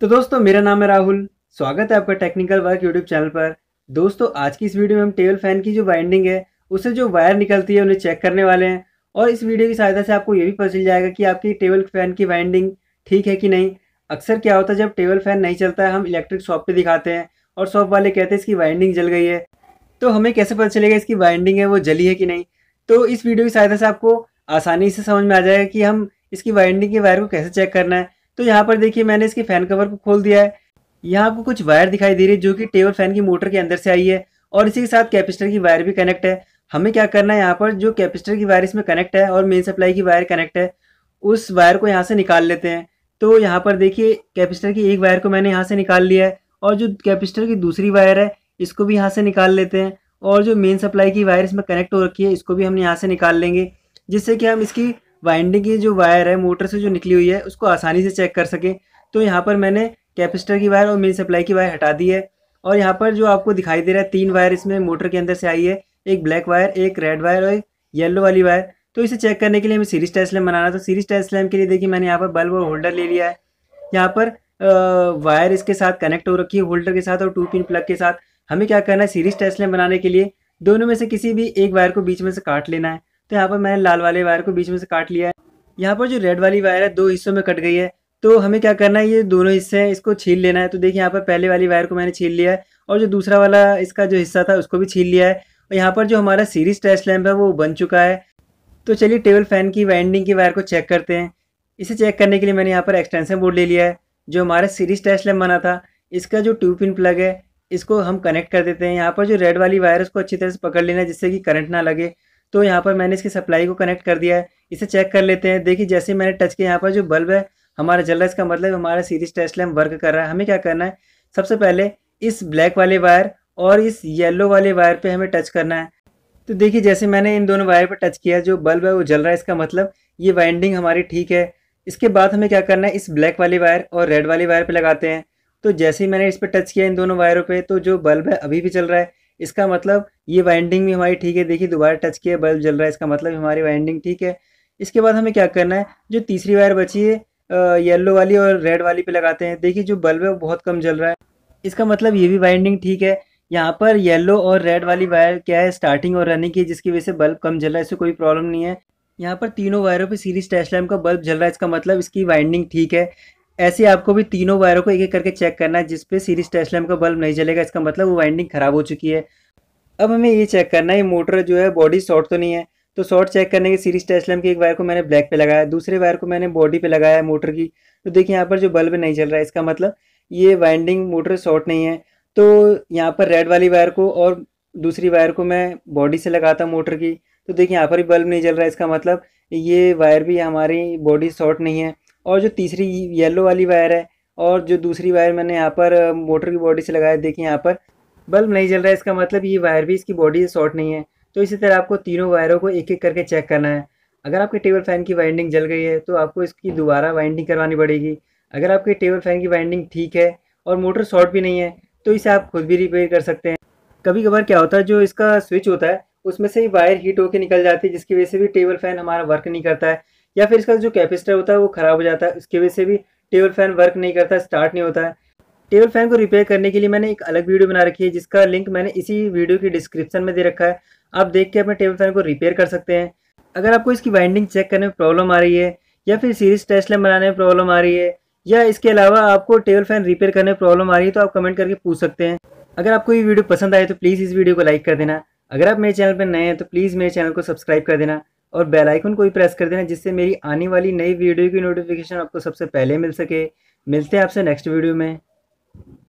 तो दोस्तों मेरा नाम है राहुल स्वागत है आपका टेक्निकल वर्क यूट्यूब चैनल पर दोस्तों आज की इस वीडियो में हम टेबल फैन की जो वाइंडिंग है उससे जो वायर निकलती है उन्हें चेक करने वाले हैं और इस वीडियो की सहायता से आपको ये भी पता चल जाएगा कि आपकी टेबल फैन की वाइंडिंग ठीक है कि नहीं अक्सर क्या होता है जब टेबल फैन नहीं चलता है हम इलेक्ट्रिक शॉप पर दिखाते हैं और शॉप वाले कहते हैं इसकी वाइंडिंग जल गई है तो हमें कैसे पता चलेगा इसकी वाइंडिंग है वो जली है कि नहीं तो इस वीडियो की सहायता से आपको आसानी से समझ में आ जाएगा कि हम इसकी वाइंडिंग के वायर को कैसे चेक करना है तो यहाँ पर देखिए मैंने इसकी फैन कवर को खोल दिया है यहाँ आपको कुछ वायर दिखाई दे रही है जो कि टेबल फैन की मोटर के अंदर से आई है और इसी के साथ कैपेसिटर की वायर भी कनेक्ट है हमें क्या करना है यहाँ पर जो कैपेसिटर की वायर इसमें कनेक्ट है और मेन सप्लाई की वायर कनेक्ट है उस वायर को यहाँ से निकाल लेते हैं तो यहाँ पर देखिए कैपेसिटर की एक वायर को मैंने यहाँ से निकाल लिया है और जो कैपेसिटर की दूसरी वायर है इसको भी यहाँ से निकाल लेते हैं और जो मेन सप्लाई की वायर इसमें कनेक्ट हो रखी है इसको भी हम यहाँ से निकाल लेंगे जिससे कि हम इसकी वाइंडिंग की जो वायर है मोटर से जो निकली हुई है उसको आसानी से चेक कर सकें तो यहाँ पर मैंने कैपेसिटर की वायर और मेन सप्लाई की वायर हटा दी है और यहाँ पर जो आपको दिखाई दे रहा है तीन वायर इसमें मोटर के अंदर से आई है एक ब्लैक वायर एक रेड वायर और एक येलो वाली वायर तो इसे चेक करने के लिए हमें सीरीज टेस्ट लैम्प बनाना तो सीरीज टेस्ट लैम्प के लिए देखिए मैंने यहाँ पर बल्ब और होल्डर ले लिया है यहाँ पर वायर इसके साथ कनेक्ट हो रखी है होल्डर के साथ और टू पिन प्लग के साथ हमें क्या करना है सीरीज टेस्ट लैम्प बनाने के लिए दोनों में से किसी भी एक वायर को बीच में से काट लेना है तो यहाँ पर मैंने लाल वाले वायर को बीच में से काट लिया है यहाँ पर जो रेड वाली वायर है दो हिस्सों में कट गई है तो हमें क्या करना है ये दोनों हिस्से हैं इसको छील लेना है तो देखिए यहाँ पर पहले वाली वायर को मैंने छील लिया है और जो दूसरा वाला इसका जो हिस्सा था उसको भी छील लिया है और यहाँ पर जो हमारा सीरीज टेस्ट लैम्प है वो बन चुका है तो चलिए टेबल फैन की वाइंडिंग की वायर को चेक करते हैं इसे चेक करने के लिए मैंने यहाँ पर एक्सटेंशन बोर्ड ले लिया है जो हमारा सीरीज टेस्ट लैम्प बना था इसका जो ट्यूब पिन प्लग है इसको हम कनेक्ट कर देते हैं यहाँ पर जो रेड वाली वायर उसको अच्छी तरह से पकड़ लेना है जिससे कि करंट ना लगे तो यहाँ पर मैंने इसकी सप्लाई को कनेक्ट कर दिया है इसे चेक कर लेते हैं देखिए जैसे मैंने टच किया यहाँ पर जो बल्ब है हमारा जल रहा है इसका मतलब हमारा सीरीज टेस्ट लैम्प वर्क कर रहा है हमें क्या करना है सबसे पहले इस ब्लैक वाले वायर और इस येलो वाले वायर पर हमें टच करना है तो देखिए जैसे मैंने इन दोनों वायर पर टच किया जो बल्ब है वो जल रहा है इसका मतलब ये वाइंडिंग हमारी ठीक है इसके बाद हमें क्या करना है इस ब्लैक वाली वायर और रेड वाली वायर पर लगाते हैं तो जैसे ही मैंने इस पर टच किया इन दोनों वायरों पर तो जो बल्ब है अभी भी चल रहा है इसका मतलब ये वाइंडिंग भी हमारी ठीक है देखिए दोबारा टच किया बल्ब जल रहा है इसका मतलब हमारी वाइंडिंग ठीक है इसके बाद हमें क्या करना है जो तीसरी वायर बची है येलो वाली और रेड वाली पे लगाते हैं देखिए जो बल्ब है वो बहुत कम जल रहा है इसका मतलब ये भी वाइंडिंग ठीक है यहाँ पर येलो और रेड वाली वायर क्या है स्टार्टिंग और रनिंग की जिसकी वजह से बल्ब कम जल रहा है इससे कोई प्रॉब्लम नहीं है यहाँ पर तीनों वायरों पे सीरीज टेस्ट लैम्प का बल्ब जल रहा है इसका मतलब इसकी वाइंडिंग ठीक है ऐसे आपको भी तीनों वायरों को एक एक करके चेक करना है जिसपे सीरीज टेस्ट लैम्प का बल्ब नहीं जलेगा इसका मतलब वो वाइंडिंग खराब हो चुकी है अब हमें ये चेक करना है मोटर जो है बॉडी शॉर्ट तो नहीं है तो शॉर्ट चेक करने के सीरीज टेस्ट लैम्प की एक वायर को मैंने ब्लैक पे लगाया दूसरे वायर को मैंने बॉडी पे लगाया है मोटर की तो देखिए यहाँ पर जो बल्ब नहीं जल रहा है इसका मतलब ये वाइंडिंग मोटर शॉर्ट नहीं है तो यहाँ पर रेड वाली वायर को और दूसरी वायर को मैं बॉडी से लगाता हूँ मोटर की तो देखिए यहाँ पर भी बल्ब नहीं जल रहा है इसका मतलब ये वायर भी हमारी बॉडी शॉर्ट नहीं है और जो तीसरी येलो वाली वायर है और जो दूसरी वायर मैंने यहाँ पर मोटर की बॉडी से लगाया देखिए यहाँ पर बल्ब नहीं जल रहा है इसका मतलब ये वायर भी इसकी बॉडी से शॉर्ट नहीं है तो इसी तरह आपको तीनों वायरों को एक एक करके चेक करना है अगर आपके टेबल फैन की वाइंडिंग जल गई है तो आपको इसकी दोबारा वाइंडिंग करवानी पड़ेगी अगर आपके टेबल फैन की वाइंडिंग ठीक है और मोटर शॉर्ट भी नहीं है तो इसे आप खुद भी रिपेयर कर सकते हैं कभी कभार क्या होता है जो इसका स्विच होता है उसमें से वायर हीट होकर निकल जाती है जिसकी वजह से भी टेबल फैन हमारा वर्क नहीं करता है या फिर इसका जो कैपेसिटर होता है वो ख़राब हो जाता है उसकी वजह से भी टेबल फैन वर्क नहीं करता स्टार्ट नहीं होता है टेबल फैन को रिपेयर करने के लिए मैंने एक अलग वीडियो बना रखी है जिसका लिंक मैंने इसी वीडियो की डिस्क्रिप्शन में दे रखा है आप देख के अपने टेबल फैन को रिपेयर कर सकते हैं अगर आपको इसकी वाइंडिंग चेक करने में प्रॉब्लम आ रही है या फिर सीरीज टेस्ट लैम्प बनाने में प्रॉब्लम आ रही है या इसके अलावा आपको टेबल फैन रिपेयर करने में प्रॉब्लम आ रही है तो आप कमेंट करके पूछ सकते हैं अगर आपको ये वीडियो पसंद आए तो प्लीज़ इस वीडियो को लाइक कर देना अगर आप मेरे चैनल पर नए हैं तो प्लीज़ मेरे चैनल को सब्सक्राइब कर देना और बेल आइकन को भी प्रेस कर देना जिससे मेरी आने वाली नई वीडियो की नोटिफिकेशन आपको सबसे पहले मिल सके मिलते हैं आपसे नेक्स्ट वीडियो में